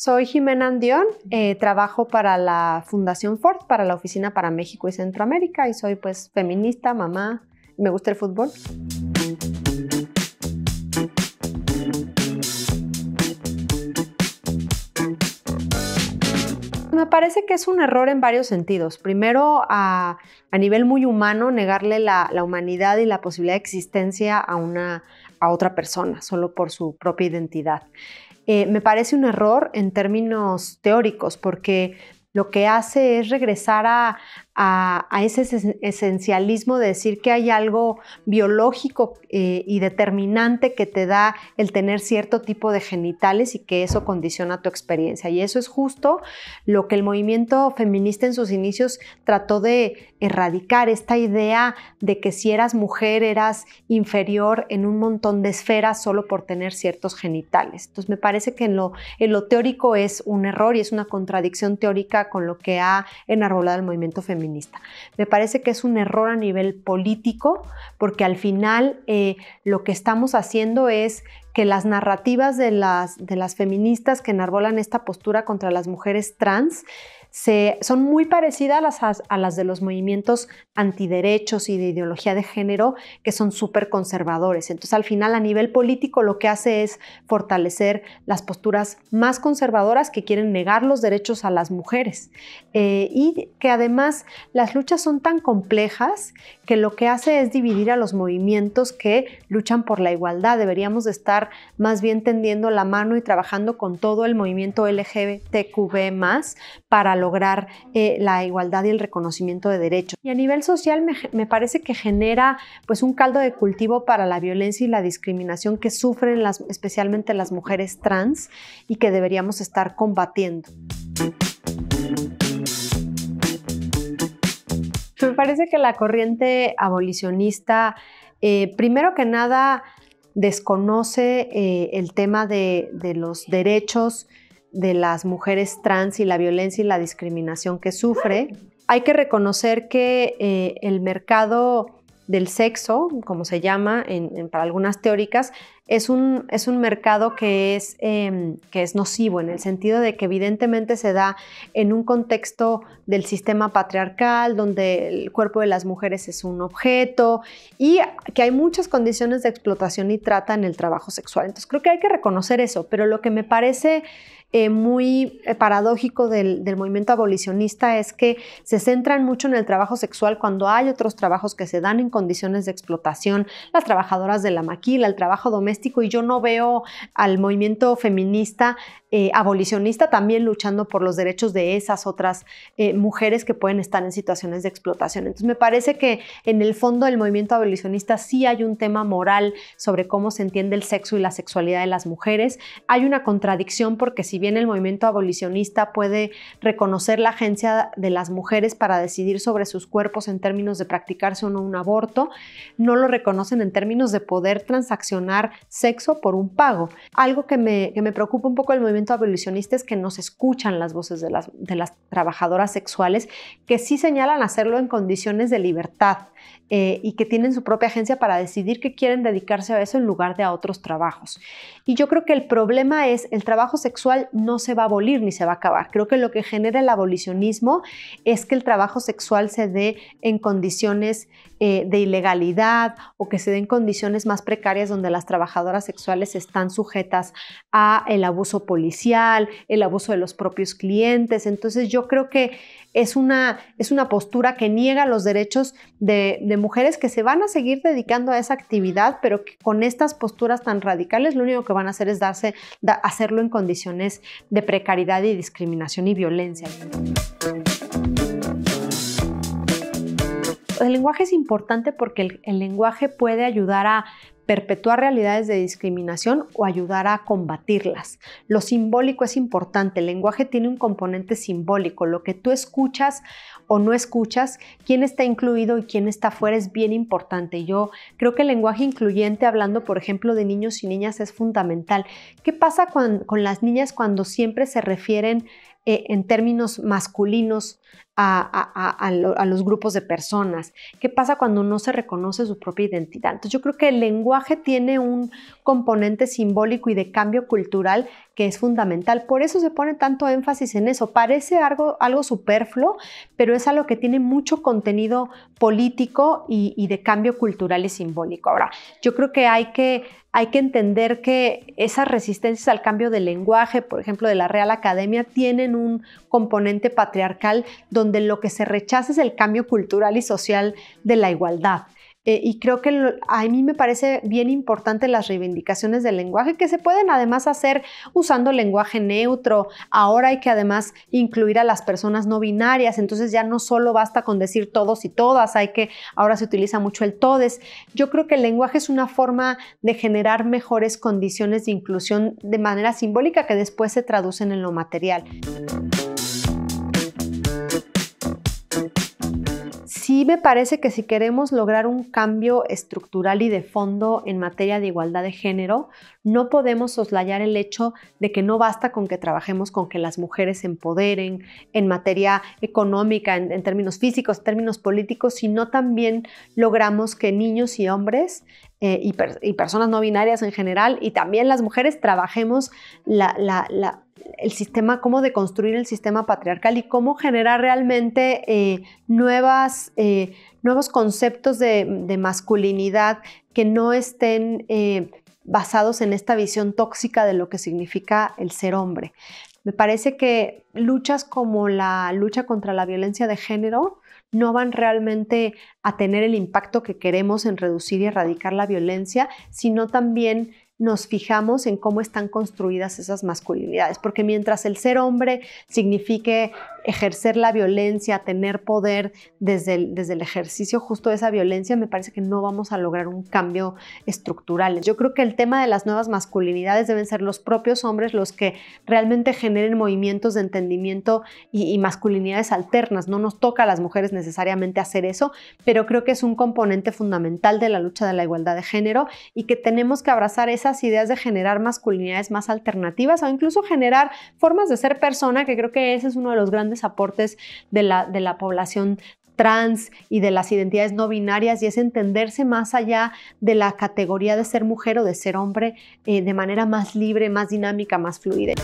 Soy Jimena Andión, eh, trabajo para la Fundación Ford, para la Oficina para México y Centroamérica y soy pues feminista, mamá, me gusta el fútbol. me parece que es un error en varios sentidos. Primero, a, nivel muy humano, negarle la, la, humanidad y la posibilidad de existencia a una, a otra persona solo por su propia identidad. Eh, me parece un error en términos teóricos porque lo que hace es regresar a, a, ese esencialismo de decir que hay algo biológico eh, y determinante que te da el tener cierto tipo de genitales y que eso condiciona tu experiencia. Y eso es justo lo que el movimiento feminista en sus inicios trató de erradicar, esta idea de que si eras mujer eras inferior en un montón de esferas solo por tener ciertos genitales. Entonces me parece que en lo, en lo teórico es un error y es una contradicción teórica con lo que ha enarbolado el movimiento feminista me parece que es un error a nivel político porque al final eh, lo que estamos haciendo es que las narrativas de las, de las feministas que enarbolan esta postura contra las mujeres trans son muy parecidas a las, de los movimientos antiderechos y de ideología de género, que son súper conservadores. Entonces, al final, a nivel político, lo que hace es fortalecer las posturas más conservadoras que quieren negar los derechos a las mujeres. Eh, y que además las luchas son tan complejas que lo que hace es dividir a los movimientos que luchan por la igualdad. Deberíamos estar más bien tendiendo la mano y trabajando con todo el movimiento LGBTQB más para lograr eh, la igualdad y el reconocimiento de derechos. Y a nivel social me, parece que genera pues un caldo de cultivo para la violencia y la discriminación que sufren las, especialmente las mujeres trans y que deberíamos estar combatiendo. Me parece que la corriente abolicionista, eh, primero que nada, desconoce eh, el tema de los derechos de las mujeres trans y la violencia y la discriminación que sufre. Hay que reconocer que eh, el mercado del sexo, como se llama para algunas teóricas, es un, es un mercado que es, em, que es nocivo en el sentido de que evidentemente se da en un contexto del sistema patriarcal, donde el cuerpo de las mujeres es un objeto y que hay muchas condiciones de explotación y trata en el trabajo sexual. Entonces creo que hay que reconocer eso, pero lo que me parece eh, muy eh, paradójico del, del, movimiento abolicionista es que se centran mucho en el trabajo sexual cuando hay otros trabajos que se dan en condiciones de explotación, las trabajadoras de la maquila, el trabajo doméstico, y yo no veo al movimiento feminista eh, abolicionista, también luchando por los derechos de esas otras eh, mujeres que pueden estar en situaciones de explotación. Entonces me parece que en el fondo del movimiento abolicionista sí hay un tema moral sobre cómo se entiende el sexo y la sexualidad de las mujeres. Hay una contradicción porque si bien el movimiento abolicionista puede reconocer la agencia de las mujeres para decidir sobre sus cuerpos en términos de practicarse o no un aborto, no lo reconocen en términos de poder transaccionar sexo por un pago. Algo que me, que me preocupa un poco el movimiento abolicionistas que no se escuchan las voces de las, trabajadoras sexuales, que sí señalan hacerlo en condiciones de libertad eh, y que tienen su propia agencia para decidir que quieren dedicarse a eso en lugar de a otros trabajos. Y yo creo que el problema es, el trabajo sexual no se va a abolir ni se va a acabar. Creo que lo que genera el abolicionismo es que el trabajo sexual se dé en condiciones eh, de ilegalidad o que se dé en condiciones más precarias donde las trabajadoras sexuales están sujetas a el abuso político el abuso de los propios clientes. Entonces yo creo que es una, es una postura que niega los derechos de, mujeres que se van a seguir dedicando a esa actividad, pero con estas posturas tan radicales lo único que van a hacer es darse, hacerlo en condiciones de precariedad y discriminación y violencia. El lenguaje es importante porque el lenguaje puede ayudar a perpetuar realidades de discriminación o ayudar a combatirlas. Lo simbólico es importante, el lenguaje tiene un componente simbólico, lo que tú escuchas o no escuchas, quién está incluido y quién está fuera es bien importante. Yo creo que el lenguaje incluyente, hablando por ejemplo de niños y niñas, es fundamental. ¿Qué pasa con, las niñas cuando siempre se refieren eh, en términos masculinos a, a los grupos de personas? ¿Qué pasa cuando no se reconoce su propia identidad? Entonces yo creo que el lenguaje tiene un componente simbólico y de cambio cultural que es fundamental. Por eso se pone tanto énfasis en eso. Parece algo, algo superfluo, pero es algo que tiene mucho contenido político y, y de cambio cultural y simbólico. Ahora, yo creo que hay que hay que entender que esas resistencias al cambio de lenguaje, por ejemplo, de la Real Academia, tienen un componente patriarcal donde lo que se rechaza es el cambio cultural y social de la igualdad. Eh, y creo que a mí me parece bien importante las reivindicaciones del lenguaje que se pueden además hacer usando lenguaje neutro. Ahora hay que además incluir a las personas no binarias, entonces ya no solo basta con decir todos y todas, hay que ahora se utiliza mucho el todes. Yo creo que el lenguaje es una forma de generar mejores condiciones de inclusión de manera simbólica que después se traducen en lo material. Y me parece que si queremos lograr un cambio estructural y de fondo en materia de igualdad de género, no podemos soslayar el hecho de que no basta con que trabajemos con que las mujeres se empoderen en materia económica, en, términos físicos, en términos políticos, sino también logramos que niños y hombres eh, y, personas no binarias en general y también las mujeres trabajemos la el sistema, cómo deconstruir el sistema patriarcal y cómo generar realmente eh, nuevas, eh, nuevos conceptos de, masculinidad que no estén eh, basados en esta visión tóxica de lo que significa el ser hombre. Me parece que luchas como la lucha contra la violencia de género no van realmente a tener el impacto que queremos en reducir y erradicar la violencia, sino también nos fijamos en cómo están construidas esas masculinidades, porque mientras el ser hombre signifique ejercer la violencia, tener poder desde el, desde el ejercicio justo de esa violencia, me parece que no vamos a lograr un cambio estructural. Yo creo que el tema de las nuevas masculinidades deben ser los propios hombres los que realmente generen movimientos de entendimiento y, y masculinidades alternas. No nos toca a las mujeres necesariamente hacer eso, pero creo que es un componente fundamental de la lucha de la igualdad de género y que tenemos que abrazar esa ideas de generar masculinidades más alternativas o incluso generar formas de ser persona, que creo que ese es uno de los grandes aportes de la, población trans y de las identidades no binarias y es entenderse más allá de la categoría de ser mujer o de ser hombre eh, de manera más libre, más dinámica, más fluida.